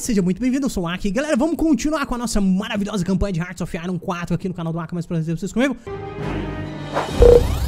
seja muito bem-vindo, eu sou o Aki. Galera, vamos continuar com a nossa maravilhosa campanha de Hearts of Iron 4 aqui no canal do Aki, mais prazer vocês comigo.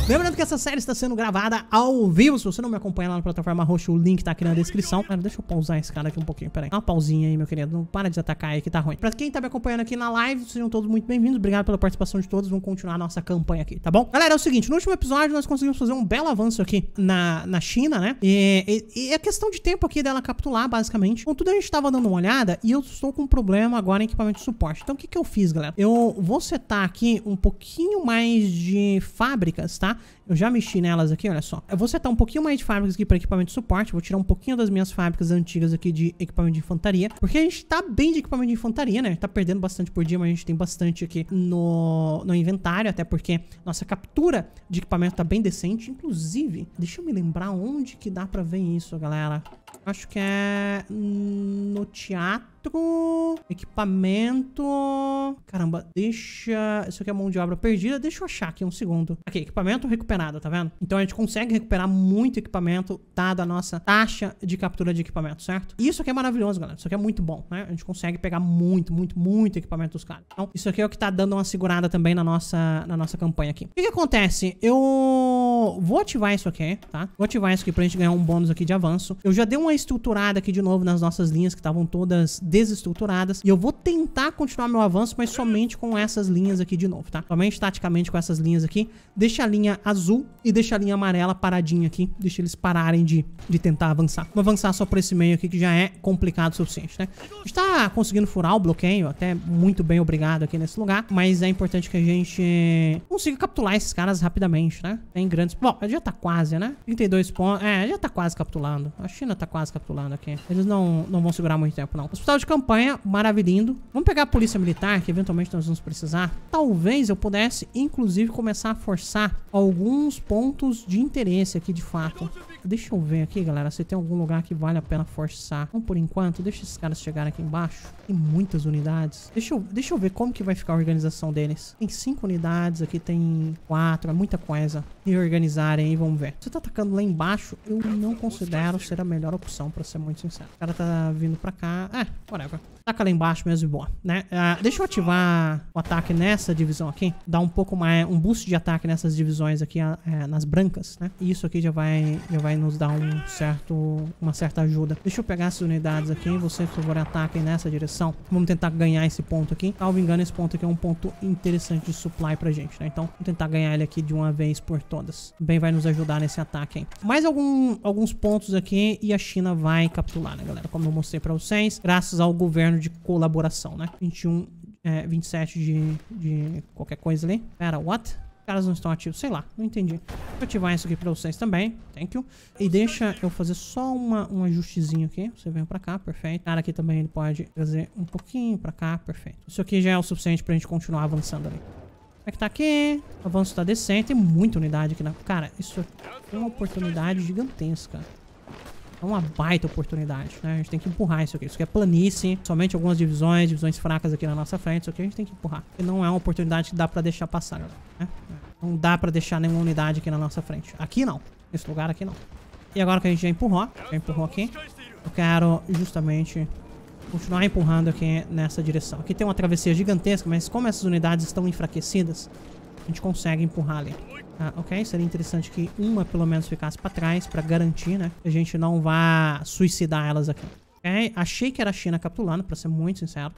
Lembrando que essa série está sendo gravada ao vivo. Se você não me acompanha lá na plataforma roxa, o link tá aqui na descrição. Cara, deixa eu pausar esse cara aqui um pouquinho. Pera aí. Dá uma pausinha aí, meu querido. Não para de atacar aí que tá ruim. Pra quem tá me acompanhando aqui na live, sejam todos muito bem-vindos. Obrigado pela participação de todos. Vamos continuar a nossa campanha aqui, tá bom? Galera, é o seguinte. No último episódio, nós conseguimos fazer um belo avanço aqui na, na China, né? E, e, e é questão de tempo aqui dela capitular, basicamente. Contudo, a gente tava dando uma olhada e eu estou com um problema agora em equipamento de suporte. Então, o que que eu fiz, galera? Eu vou setar aqui um pouquinho mais de fábricas, tá? Eu já mexi nelas aqui, olha só. Eu vou setar um pouquinho mais de fábricas aqui para equipamento de suporte. Vou tirar um pouquinho das minhas fábricas antigas aqui de equipamento de infantaria. Porque a gente tá bem de equipamento de infantaria, né? Tá perdendo bastante por dia, mas a gente tem bastante aqui no, no inventário. Até porque nossa captura de equipamento tá bem decente. Inclusive, deixa eu me lembrar onde que dá para ver isso, galera. Acho que é no teatro. Equipamento. Caramba, deixa... Isso aqui é mão de obra perdida. Deixa eu achar aqui um segundo. Aqui, equipamento recuperado, tá vendo? Então a gente consegue recuperar muito equipamento, tá, dado a nossa taxa de captura de equipamento, certo? Isso aqui é maravilhoso, galera. Isso aqui é muito bom, né? A gente consegue pegar muito, muito, muito equipamento dos caras. Então, isso aqui é o que tá dando uma segurada também na nossa, na nossa campanha aqui. O que, que acontece? Eu vou, ativar isso aqui, tá? Vou ativar isso aqui pra gente ganhar um bônus aqui de avanço. Eu já dei uma estruturada aqui de novo nas nossas linhas que estavam todas desestruturadas. E eu vou tentar continuar meu avanço, mas somente com essas linhas aqui de novo, tá? Somente taticamente com essas linhas aqui. Deixa a linha azul e deixa a linha amarela paradinha aqui. Deixa eles pararem de, de tentar avançar. Vamos avançar só por esse meio aqui que já é complicado o suficiente, né? A gente tá conseguindo furar o bloqueio, até muito bem obrigado aqui nesse lugar. Mas é importante que a gente consiga capturar esses caras rapidamente, né? Tem grandes pontos. Bom, já tá quase, né? 32 pontos. É, já tá quase capitulando. A China tá quase capitulando aqui. Eles não, não vão segurar muito tempo, não. Hospital de campanha, maravilhindo. Vamos pegar a polícia militar, que eventualmente nós vamos precisar. Talvez eu pudesse, inclusive, começar a forçar alguns pontos de interesse aqui, de fato. Deixa eu ver aqui, galera, se tem algum lugar que vale a pena forçar. Então, por enquanto, deixa esses caras chegarem aqui embaixo. Tem muitas unidades. Deixa eu, deixa eu ver como que vai ficar a organização deles. Tem cinco unidades, aqui tem quatro, é muita coisa. reorganizarem aí, vamos ver. Você tá atacando lá embaixo, eu não considero ser a melhor opção, pra ser muito sincero. O cara tá vindo pra cá. É, whatever. Taca lá embaixo mesmo e boa, né? Uh, deixa eu ativar o ataque nessa divisão aqui. Dá um pouco mais, um boost de ataque nessas divisões aqui, uh, uh, nas brancas, né? E isso aqui já vai, já vai vai nos dar um certo, uma certa ajuda. Deixa eu pegar essas unidades aqui. Vocês por favor, ataquem nessa direção. Vamos tentar ganhar esse ponto aqui. Salvo engano, esse ponto aqui é um ponto interessante de supply pra gente, né? Então, vamos tentar ganhar ele aqui de uma vez por todas. Bem, vai nos ajudar nesse ataque, hein? Mais algum, alguns pontos aqui e a China vai capitular, né, galera? Como eu mostrei pra vocês, graças ao governo de colaboração, né? 21 é, 27 de, de qualquer coisa ali. Pera, what? caras não estão ativos, sei lá, não entendi. Vou ativar isso aqui pra vocês também, thank you. E deixa eu fazer só uma, um ajustezinho aqui, você vem pra cá, perfeito. O cara aqui também ele pode trazer um pouquinho pra cá, perfeito. Isso aqui já é o suficiente pra gente continuar avançando ali. Como é que tá aqui? O avanço tá decente, tem muita unidade aqui na... Cara, isso é uma oportunidade gigantesca. É uma baita oportunidade, né? A gente tem que empurrar isso aqui. Isso aqui é planície, somente algumas divisões, divisões fracas aqui na nossa frente. Isso aqui a gente tem que empurrar. E não é uma oportunidade que dá pra deixar passar, galera. Né? Não dá pra deixar nenhuma unidade aqui na nossa frente. Aqui não. Nesse lugar aqui não. E agora que a gente já empurrou, já empurrou aqui, eu quero justamente continuar empurrando aqui nessa direção. Aqui tem uma travessia gigantesca, mas como essas unidades estão enfraquecidas, a gente consegue empurrar ali. Tá? ok? Seria interessante que uma pelo menos ficasse pra trás pra garantir, né? Que a gente não vá suicidar elas aqui. Ok? Achei que era a China capitulando, pra ser muito sincero.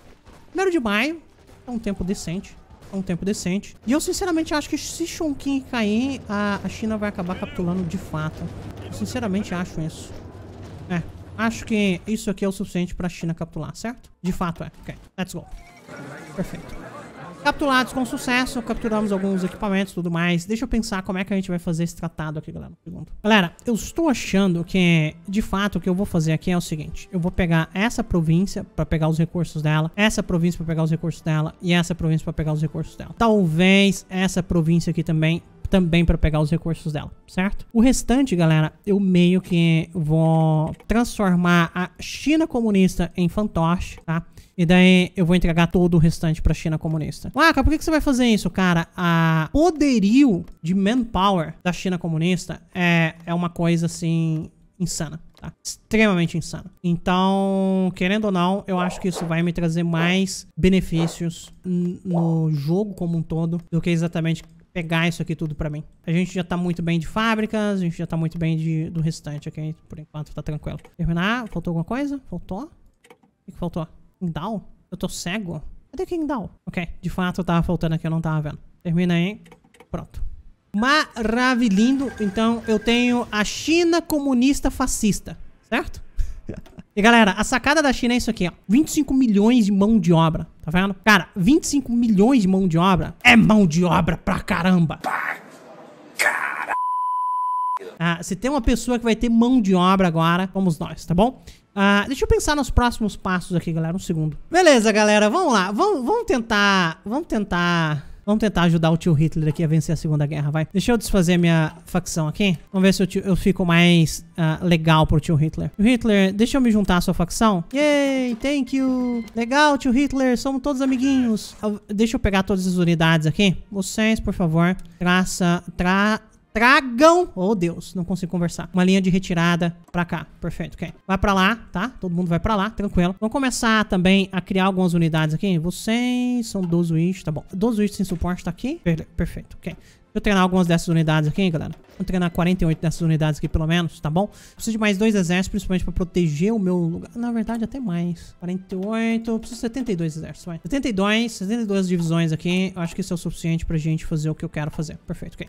Primeiro de maio, é um tempo decente. É um tempo decente. E eu sinceramente acho que se Chongqing cair, a, a China vai acabar capitulando de fato. Eu sinceramente acho isso. É. Acho que isso aqui é o suficiente pra China capitular, certo? De fato é. Ok. Let's go. Perfeito. Capturados com sucesso, capturamos alguns equipamentos e tudo mais. Deixa eu pensar como é que a gente vai fazer esse tratado aqui, galera. Galera, eu estou achando que, de fato, o que eu vou fazer aqui é o seguinte. Eu vou pegar essa província para pegar os recursos dela, essa província para pegar os recursos dela e essa província para pegar os recursos dela. Talvez essa província aqui também também para pegar os recursos dela, certo? O restante, galera, eu meio que vou transformar a China comunista em fantoche, tá? E daí eu vou entregar todo o restante pra China comunista. Ah, por que, que você vai fazer isso, cara? A poderio de manpower da China comunista é, é uma coisa, assim, insana. Tá? Extremamente insana. Então, querendo ou não, eu acho que isso vai me trazer mais benefícios no jogo como um todo do que exatamente pegar isso aqui tudo pra mim. A gente já tá muito bem de fábricas, a gente já tá muito bem de, do restante aqui, okay? por enquanto tá tranquilo. Terminar, faltou alguma coisa? Faltou? O que, que faltou? Kingdown? Eu tô cego? Cadê Kingdown? Ok, de fato tava faltando aqui, eu não tava vendo. Termina aí. Pronto. Maravilhindo. Então eu tenho a China comunista fascista, certo? E galera, a sacada da China é isso aqui, ó. 25 milhões de mão de obra, tá vendo? Cara, 25 milhões de mão de obra é mão de obra pra caramba. Pá! Ah, se tem uma pessoa que vai ter mão de obra agora, vamos nós, tá bom? Ah, deixa eu pensar nos próximos passos aqui, galera. Um segundo. Beleza, galera. Vamos lá. Vamos, vamos tentar... Vamos tentar... Vamos tentar ajudar o tio Hitler aqui a vencer a Segunda Guerra, vai. Deixa eu desfazer minha facção aqui. Vamos ver se eu, eu fico mais uh, legal pro tio Hitler. Hitler, deixa eu me juntar à sua facção. Yay, thank you. Legal, tio Hitler, somos todos amiguinhos. deixa eu pegar todas as unidades aqui. Vocês, por favor, traça, tra, tragam, oh Deus, não consigo conversar, uma linha de retirada pra cá. Perfeito, ok. Vai pra lá, tá? Todo mundo vai pra lá, tranquilo. Vamos começar também a criar algumas unidades aqui. Vocês são 12 witch, tá bom. 12 witch sem suporte tá aqui. Perfeito, ok. Deixa eu treinar algumas dessas unidades aqui, hein, galera. Vou treinar 48 dessas unidades aqui, pelo menos, tá bom? Preciso de mais dois exércitos, principalmente pra proteger o meu lugar. Na verdade, até mais. 48... Preciso de 72 exércitos, vai. 72, 72 divisões aqui. Eu acho que isso é o suficiente pra gente fazer o que eu quero fazer. Perfeito, ok.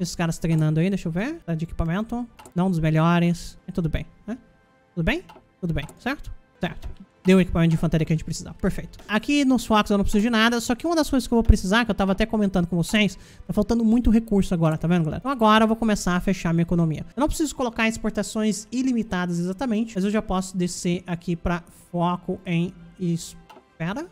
Esses caras treinando aí, deixa eu ver. Tá de equipamento. Não dos melhores. E tudo bem, né? Tudo bem? Tudo bem, certo? Certo. Deu o equipamento de infantaria que a gente precisava. Perfeito. Aqui nos focos eu não preciso de nada. Só que uma das coisas que eu vou precisar, que eu tava até comentando com vocês, tá faltando muito recurso agora, tá vendo, galera? Então agora eu vou começar a fechar minha economia. Eu não preciso colocar exportações ilimitadas exatamente, mas eu já posso descer aqui pra foco em espera.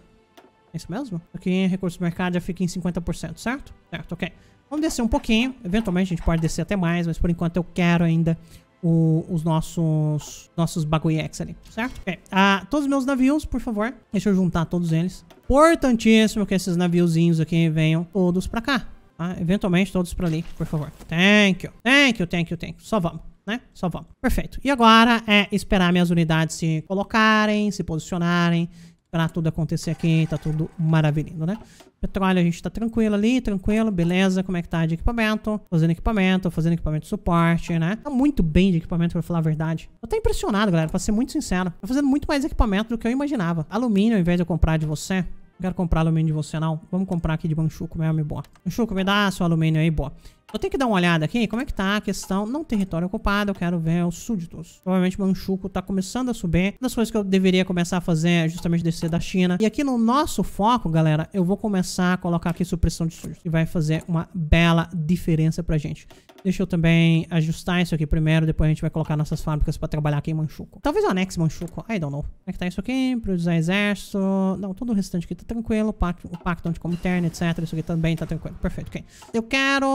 É isso mesmo? Aqui em recurso do mercado já fica em 50%, certo? Certo, ok. Vamos descer um pouquinho. Eventualmente a gente pode descer até mais, mas por enquanto eu quero ainda o, os nossos nossos bagulhex ali, certo? Okay. É, ah, todos os meus navios, por favor. Deixa eu juntar todos eles. Importantíssimo que esses naviozinhos aqui venham todos pra cá. Tá? Eventualmente todos pra ali, por favor. Thank you. Thank you, thank you, thank you. Só vamos. Né? Só vamos. Perfeito. E agora é esperar minhas unidades se colocarem, se posicionarem pra tudo acontecer aqui, tá tudo maravilhoso, né? Petróleo a gente tá tranquilo ali, tranquilo, beleza, como é que tá de equipamento? Fazendo equipamento, fazendo equipamento de suporte, né? Tá muito bem de equipamento, pra falar a verdade. Tô até impressionado, galera, pra ser muito sincero. Tá fazendo muito mais equipamento do que eu imaginava. Alumínio, ao invés de eu comprar de você, não quero comprar alumínio de você, não. Vamos comprar aqui de Banchuco mesmo e boa. Banchuco, me dá seu alumínio aí, boa. Eu tenho que dar uma olhada aqui, como é que tá a questão. Não território ocupado, eu quero ver os súditos. Provavelmente Manchuco tá começando a subir. Uma das coisas que eu deveria começar a fazer é justamente descer da China. E aqui no nosso foco, galera, eu vou começar a colocar aqui supressão de súditos. E vai fazer uma bela diferença pra gente. Deixa eu também ajustar isso aqui primeiro, depois a gente vai colocar nossas fábricas pra trabalhar aqui em Manchuco. Talvez o anexo Manchuco, I don't know. Como é que tá isso aqui? Produzir exército... Não, todo o restante aqui tá tranquilo. O pacto, o anticomiterno, etc. Isso aqui também tá tranquilo. Perfeito, ok. Eu quero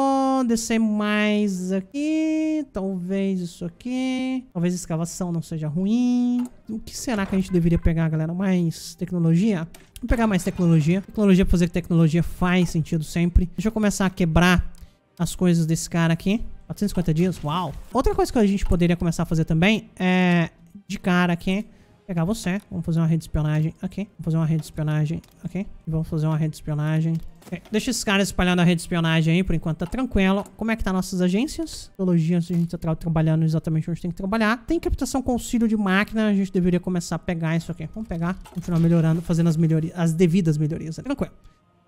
descer mais aqui. Talvez isso aqui. Talvez escavação não seja ruim. O que será que a gente deveria pegar, galera? Mais tecnologia? Vou pegar mais tecnologia. Tecnologia pra fazer tecnologia faz sentido sempre. Deixa eu começar a quebrar as coisas desse cara aqui. 450 dias, uau. Outra coisa que a gente poderia começar a fazer também é de cara aqui pegar você. Vamos fazer uma rede de espionagem aqui. Vamos fazer uma rede de espionagem aqui. Vamos fazer uma rede de espionagem. Okay. Deixa esses caras espalhando a rede de espionagem aí, por enquanto tá tranquilo. Como é que tá nossas agências? Teologia, a gente tá trabalhando exatamente onde tem que trabalhar. Tem captação com auxílio de máquina, a gente deveria começar a pegar isso aqui. Vamos pegar, continuar melhorando, fazendo as melhorias, as devidas melhorias. Tranquilo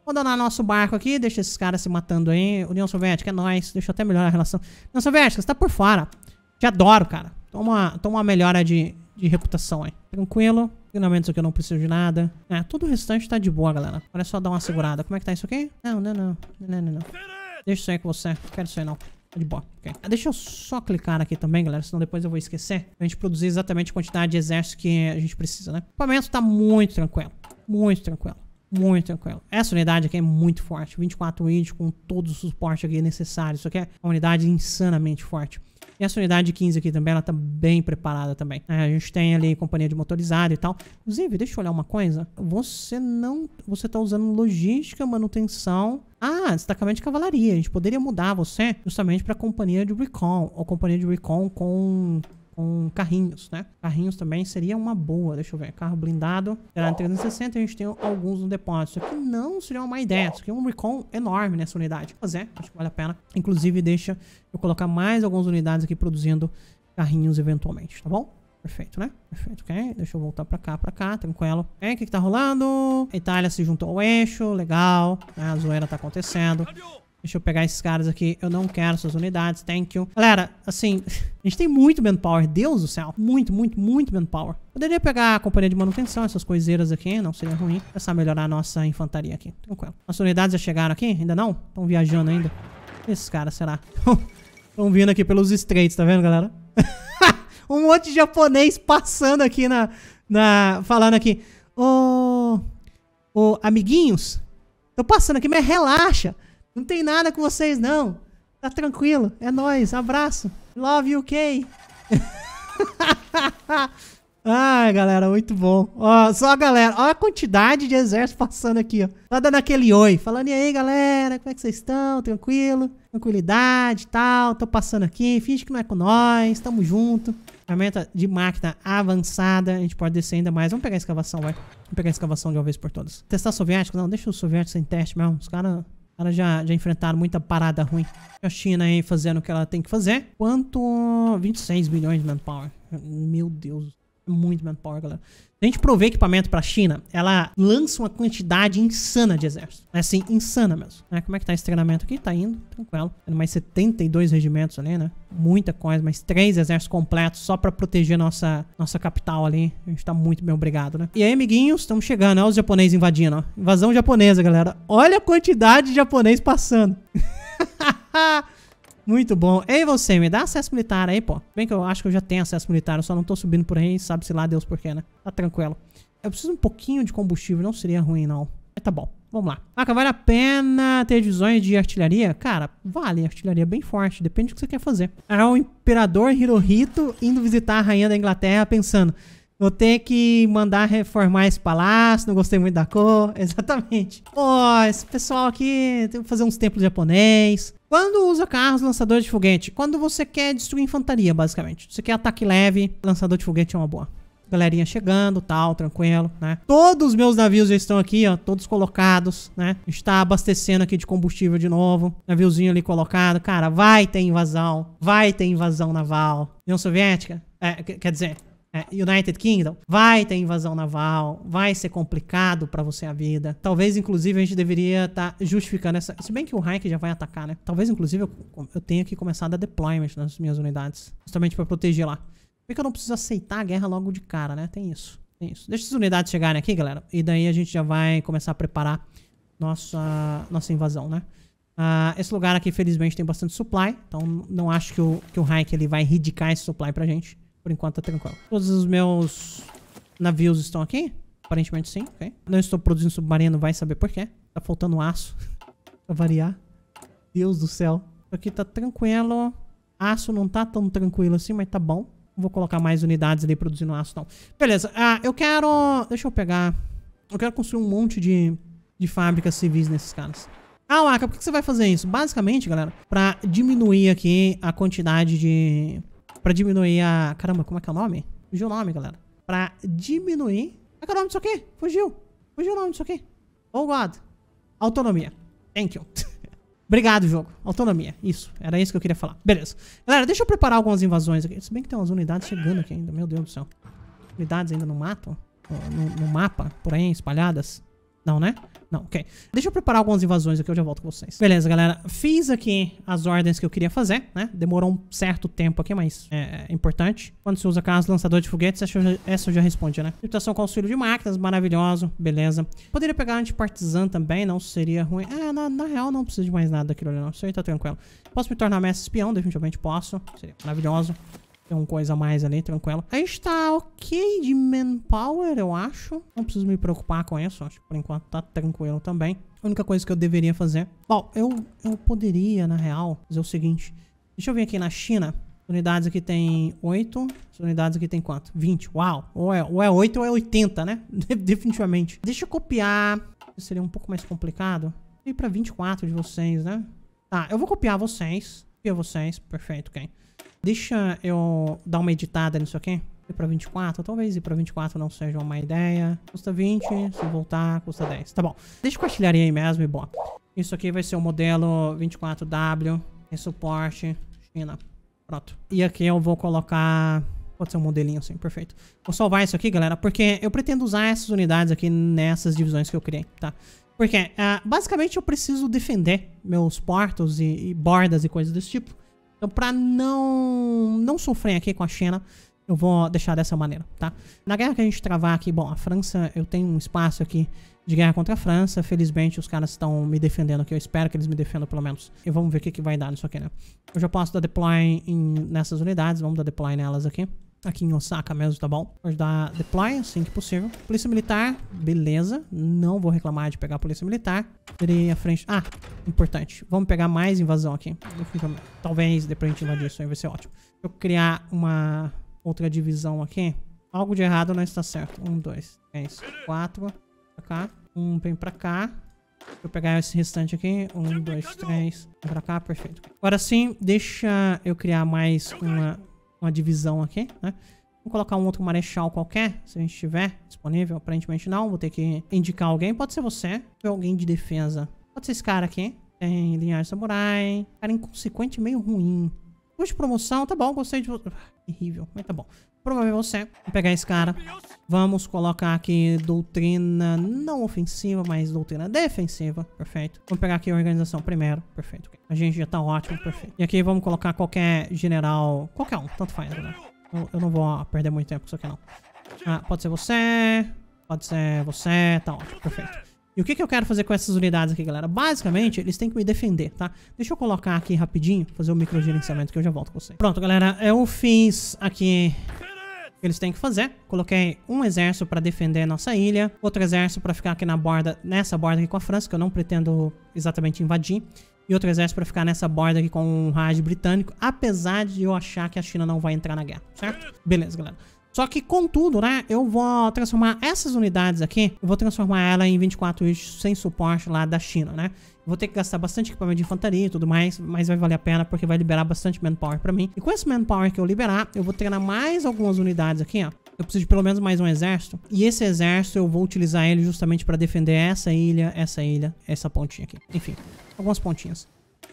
abandonar nosso barco aqui, deixa esses caras se matando aí. União Soviética, é nóis. Deixa eu até melhorar a relação. União Soviética, você tá por fora. Te adoro, cara. Toma, toma uma melhora de, de reputação aí. Tranquilo. Treinamentos aqui eu não preciso de nada. É, todo o restante tá de boa, galera. Agora é só dar uma segurada. Como é que tá isso aqui? Não, não, não. Não, não, não. Deixa isso aí com você. Não quero isso aí, não. Tá de boa. Ah, deixa eu só clicar aqui também, galera, senão depois eu vou esquecer. A gente produzir exatamente a quantidade de exército que a gente precisa, né? O equipamento tá muito tranquilo. Muito tranquilo muito tranquilo. Essa unidade aqui é muito forte, 24 índios com todo o suporte aqui necessário. Isso aqui é uma unidade insanamente forte. E essa unidade 15 aqui também, ela tá bem preparada também. É, a gente tem ali companhia de motorizado e tal. Inclusive, deixa eu olhar uma coisa. Você não... Você tá usando logística, manutenção... Ah, destacamento tá de cavalaria. A gente poderia mudar você justamente pra companhia de recall. Ou companhia de recall com com carrinhos, né? Carrinhos também seria uma boa. Deixa eu ver. Carro blindado. Será 360 a gente tem alguns no depósito. Isso aqui não seria uma má ideia. Isso aqui é um recon enorme nessa unidade. Mas é, acho que vale a pena. Inclusive, deixa eu colocar mais algumas unidades aqui produzindo carrinhos eventualmente, tá bom? Perfeito, né? Perfeito, ok? Deixa eu voltar pra cá, pra cá, tranquilo. Ok, o que que tá rolando? A Itália se juntou ao eixo, legal. Né? A zoeira tá acontecendo. Deixa eu pegar esses caras aqui. Eu não quero suas unidades. Thank you. Galera, assim, a gente tem muito manpower. Deus do céu. Muito, muito, muito manpower. Poderia pegar a companhia de manutenção, essas coiseiras aqui. Não seria ruim. Começar a melhorar a nossa infantaria aqui. Tranquilo. Nossas unidades já chegaram aqui? Ainda não? Estão viajando ainda? Esses caras, será? Estão vindo aqui pelos estreitos, tá vendo, galera? um monte de japonês passando aqui na... na falando aqui. Ô... Oh, Ô, oh, amiguinhos. Tô passando aqui, mas relaxa. Não tem nada com vocês, não. Tá tranquilo. É nóis. Abraço. Love you, Kay. Ai, galera, muito bom. Ó, só a galera. Ó a quantidade de exército passando aqui, ó. Tá dando aquele oi. Falando, e aí, galera? Como é que vocês estão? Tranquilo? Tranquilidade e tal. Tô passando aqui. Finge que não é com nós. Tamo junto. Ferramenta de máquina avançada. A gente pode descer ainda mais. Vamos pegar a escavação, vai. Vamos pegar a escavação de uma vez por todas. Testar soviético? Não, deixa o soviético sem teste mesmo. Os caras... Ela já, já enfrentaram muita parada ruim. A China aí fazendo o que ela tem que fazer. Quanto... 26 milhões de manpower. Meu Deus muito manpower, galera. Se a gente prover equipamento pra China, ela lança uma quantidade insana de exército. É assim, insana mesmo. Né? Como é que tá esse treinamento aqui? Tá indo, tranquilo. Tendo mais 72 regimentos ali, né? Muita coisa, mais três exércitos completos só pra proteger nossa, nossa capital ali. A gente tá muito bem obrigado, né? E aí, amiguinhos, estamos chegando. Olha os japoneses invadindo, ó. Invasão japonesa, galera. Olha a quantidade de japonês passando. Muito bom. Ei, você, me dá acesso militar aí, pô. Bem que eu acho que eu já tenho acesso militar, eu só não tô subindo por aí, sabe-se lá Deus porquê, né? Tá tranquilo. Eu preciso um pouquinho de combustível, não seria ruim, não. Mas tá bom, vamos lá. Maca, ah, vale a pena ter divisões de artilharia? Cara, vale, artilharia bem forte, depende do que você quer fazer. é o imperador Hirohito indo visitar a rainha da Inglaterra pensando... Vou ter que mandar reformar esse palácio, não gostei muito da cor. Exatamente. pô esse pessoal aqui tem que fazer uns templos japonês. Quando usa carros lançador de foguete? Quando você quer destruir infantaria, basicamente. Você quer ataque leve, lançador de foguete é uma boa. Galerinha chegando, tal, tranquilo, né? Todos os meus navios já estão aqui, ó, todos colocados, né? Está abastecendo aqui de combustível de novo. Naviozinho ali colocado. Cara, vai ter invasão. Vai ter invasão naval. União Soviética? É, quer dizer, é, United Kingdom, vai ter invasão naval, vai ser complicado para você a vida. Talvez, inclusive, a gente deveria estar tá justificando essa. Se bem que o Reich já vai atacar, né? Talvez, inclusive, eu, eu tenha que começar a dar deployment nas minhas unidades, justamente para proteger lá. Por que eu não preciso aceitar a guerra logo de cara, né? Tem isso. Tem isso. Deixa as unidades chegarem aqui, galera. E daí a gente já vai começar a preparar nossa, nossa invasão, né? Uh, esse lugar aqui, felizmente, tem bastante supply. Então, não acho que o, que o Reich ele vai ridicar esse supply pra gente. Por enquanto tá tranquilo. Todos os meus navios estão aqui? Aparentemente sim, ok. Não estou produzindo submarino, vai saber por quê. Tá faltando aço. pra variar. Deus do céu. Aqui tá tranquilo. Aço não tá tão tranquilo assim, mas tá bom. Não vou colocar mais unidades ali produzindo aço, não. Beleza, ah, eu quero... Deixa eu pegar... Eu quero construir um monte de, de fábricas civis nesses caras. Ah, Waka, por que você vai fazer isso? Basicamente, galera, pra diminuir aqui a quantidade de Pra diminuir a... Caramba, como é que é o nome? Fugiu o nome, galera. Pra diminuir... Como é que é o nome disso aqui? Fugiu. Fugiu o nome disso aqui. Oh, God. Autonomia. Thank you. Obrigado, jogo. Autonomia. Isso. Era isso que eu queria falar. Beleza. Galera, deixa eu preparar algumas invasões aqui. Se bem que tem umas unidades chegando aqui ainda. Meu Deus do céu. Unidades ainda no mato. No, no mapa, porém, espalhadas. Não, né? Não, ok. Deixa eu preparar algumas invasões aqui, eu já volto com vocês. Beleza, galera. Fiz aqui as ordens que eu queria fazer, né? Demorou um certo tempo aqui, mas é, é importante. Quando se usa caso lançador de foguetes, essa eu já, essa eu já respondi, né? Tributação com auxílio de máquinas, maravilhoso. Beleza. Poderia pegar antipartisan também, não seria ruim. É, na, na, real não preciso de mais nada daquilo ali, não. Isso aí tá tranquilo. Posso me tornar mestre espião? Definitivamente posso. Seria maravilhoso. Tem uma coisa a mais ali, tranquilo. A gente tá ok de manpower, eu acho. Não preciso me preocupar com isso. Acho que por enquanto tá tranquilo também. A única coisa que eu deveria fazer... Bom, eu, eu poderia, na real, fazer o seguinte. Deixa eu vir aqui na China. Unidades aqui tem 8. Unidades aqui tem quanto? 20. Uau! Ou é, ou é 8 ou é 80, né? Definitivamente. Deixa eu copiar. Isso seria um pouco mais complicado. E pra 24 de vocês, né? Tá, eu vou copiar vocês. Copiar vocês. Perfeito, quem Deixa eu dar uma editada nisso aqui. Ir pra 24, talvez ir pra 24 não seja uma má ideia. Custa 20, se voltar, custa 10. Tá bom. Deixa com a artilharia aí mesmo e bom. Isso aqui vai ser o modelo 24W. em suporte. China. Pronto. E aqui eu vou colocar... Pode ser um modelinho assim, perfeito. Vou salvar isso aqui, galera, porque eu pretendo usar essas unidades aqui nessas divisões que eu criei, tá? Porque, uh, basicamente, eu preciso defender meus portos e, e bordas e coisas desse tipo. Então, pra não, não sofrer aqui com a China, eu vou deixar dessa maneira, tá? Na guerra que a gente travar aqui, bom, a França, eu tenho um espaço aqui de guerra contra a França. Felizmente, os caras estão me defendendo aqui. Eu espero que eles me defendam, pelo menos. E vamos ver o que, que vai dar nisso aqui, né? Eu já posso dar deploy em, nessas unidades. Vamos dar deploy nelas aqui. Aqui em Osaka mesmo, tá bom? Vou ajudar a deploy, assim que possível. Polícia militar, beleza. Não vou reclamar de pegar a polícia militar. Terei a frente... Ah, importante. Vamos pegar mais invasão aqui. Talvez depois a gente invadir isso aí, vai ser ótimo. Deixa eu criar uma outra divisão aqui. Algo de errado não está certo. Um, dois, três, quatro. Pra cá. Um vem pra cá. Deixa eu pegar esse restante aqui. Um, dois, três. Vem pra cá, perfeito. Agora sim, deixa eu criar mais uma uma divisão aqui, né? Vou colocar um outro marechal qualquer, se a gente tiver disponível. Aparentemente não, vou ter que indicar alguém. Pode ser você, ou alguém de defesa. Pode ser esse cara aqui. Tem linhagem samurai. Cara inconsequente, meio ruim. Hoje promoção, tá bom, gostei de você. Ah, terrível, mas tá bom. Provavelmente você. Vou pegar esse cara. Vamos colocar aqui doutrina não ofensiva, mas doutrina defensiva. Perfeito. Vamos pegar aqui a organização primeiro. Perfeito. A gente já tá ótimo. Perfeito. E aqui vamos colocar qualquer general... Qualquer um. Tanto faz, né? Eu, eu não vou ah, perder muito tempo com isso aqui, não. Ah, pode ser você. Pode ser você. Tá ótimo. Perfeito. E o que, que eu quero fazer com essas unidades aqui, galera? Basicamente, eles têm que me defender, tá? Deixa eu colocar aqui rapidinho, fazer o micro gerenciamento que eu já volto com você. Pronto, galera, eu é fiz aqui eles têm que fazer. Coloquei um exército para defender nossa ilha, outro exército para ficar aqui na borda, nessa borda aqui com a França, que eu não pretendo exatamente invadir, e outro exército para ficar nessa borda aqui com o Raj britânico, apesar de eu achar que a China não vai entrar na guerra, certo? Beleza, galera. Só que, contudo, né, eu vou transformar essas unidades aqui, eu vou transformar ela em 24 eixos sem suporte lá da China, né? Vou ter que gastar bastante equipamento de infantaria e tudo mais, mas vai valer a pena porque vai liberar bastante manpower pra mim. E com esse manpower que eu liberar, eu vou treinar mais algumas unidades aqui, ó. Eu preciso de pelo menos mais um exército. E esse exército eu vou utilizar ele justamente pra defender essa ilha, essa ilha, essa pontinha aqui. Enfim, algumas pontinhas.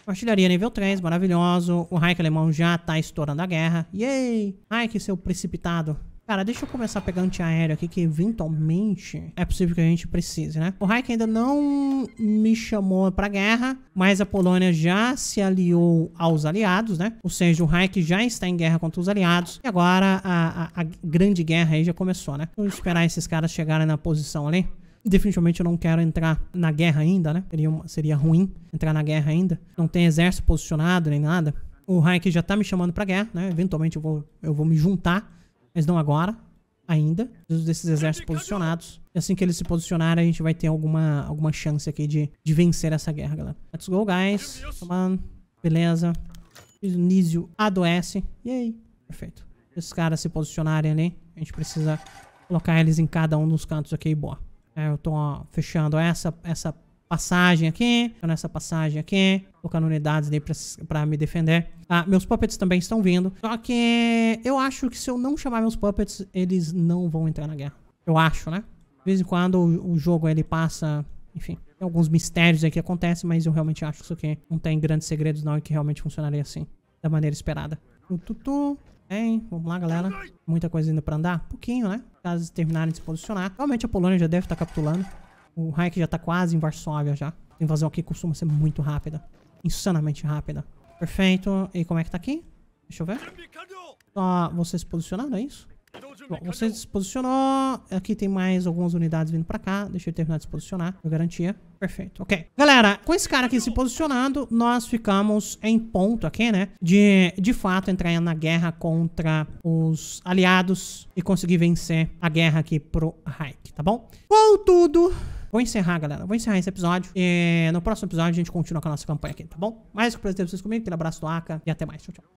Artilharia nível 3, maravilhoso. O Reich alemão já tá estourando a guerra. Yay! Reich, seu precipitado. Cara, deixa eu começar a pegar antiaéreo aqui, que eventualmente é possível que a gente precise, né? O Reich ainda não me chamou pra guerra, mas a Polônia já se aliou aos aliados, né? Ou seja, o Reich já está em guerra contra os aliados, e agora a, a, a grande guerra aí já começou, né? Vamos esperar esses caras chegarem na posição ali definitivamente eu não quero entrar na guerra ainda, né? Seria, uma, seria ruim entrar na guerra ainda. Não tem exército posicionado nem nada. O Reich já tá me chamando pra guerra, né? Eventualmente eu vou, eu vou me juntar mas não agora, ainda. Preciso desses exércitos posicionados. E assim que eles se posicionarem, a gente vai ter alguma, alguma chance aqui de, de vencer essa guerra, galera. Let's go, guys. Come on. Beleza. Nísio adoece. E aí? Perfeito. Esses caras se posicionarem ali, a gente precisa colocar eles em cada um dos cantos aqui. Boa. É, eu tô fechando essa, essa passagem aqui, nessa passagem aqui, colocando unidades ali para me defender. Ah, meus puppets também estão vindo. Só que eu acho que se eu não chamar meus puppets, eles não vão entrar na guerra. Eu acho, né? De vez em quando o, o jogo ele passa, enfim, tem alguns mistérios aí que acontecem, mas eu realmente acho que isso aqui não tem grandes segredos não e que realmente funcionaria assim, da maneira esperada. Tutu. Bem, vamos lá, galera. Muita coisa ainda pra andar? Pouquinho, né? Caso terminarem de se posicionar. Realmente a Polônia já deve estar tá capitulando. O Hayek já tá quase em Varsóvia já. A invasão aqui costuma ser muito rápida. Insanamente rápida. Perfeito. E como é que tá aqui? Deixa eu ver. Só tá, você se posicionando, é isso? Bom, você se posicionou. Aqui tem mais algumas unidades vindo pra cá. Deixa eu terminar de se posicionar. Eu garantia. Perfeito, ok. Galera, com esse cara aqui se posicionando, nós ficamos em ponto aqui, né? De, de fato, entrar na guerra contra os aliados e conseguir vencer a guerra aqui pro Reich, tá bom? Contudo, Vou encerrar, galera. Vou encerrar esse episódio. E é, no próximo episódio a gente continua com a nossa campanha aqui, tá bom? Mais um prazer ter vocês comigo. Aquele abraço do Aka e até mais. Tchau, tchau.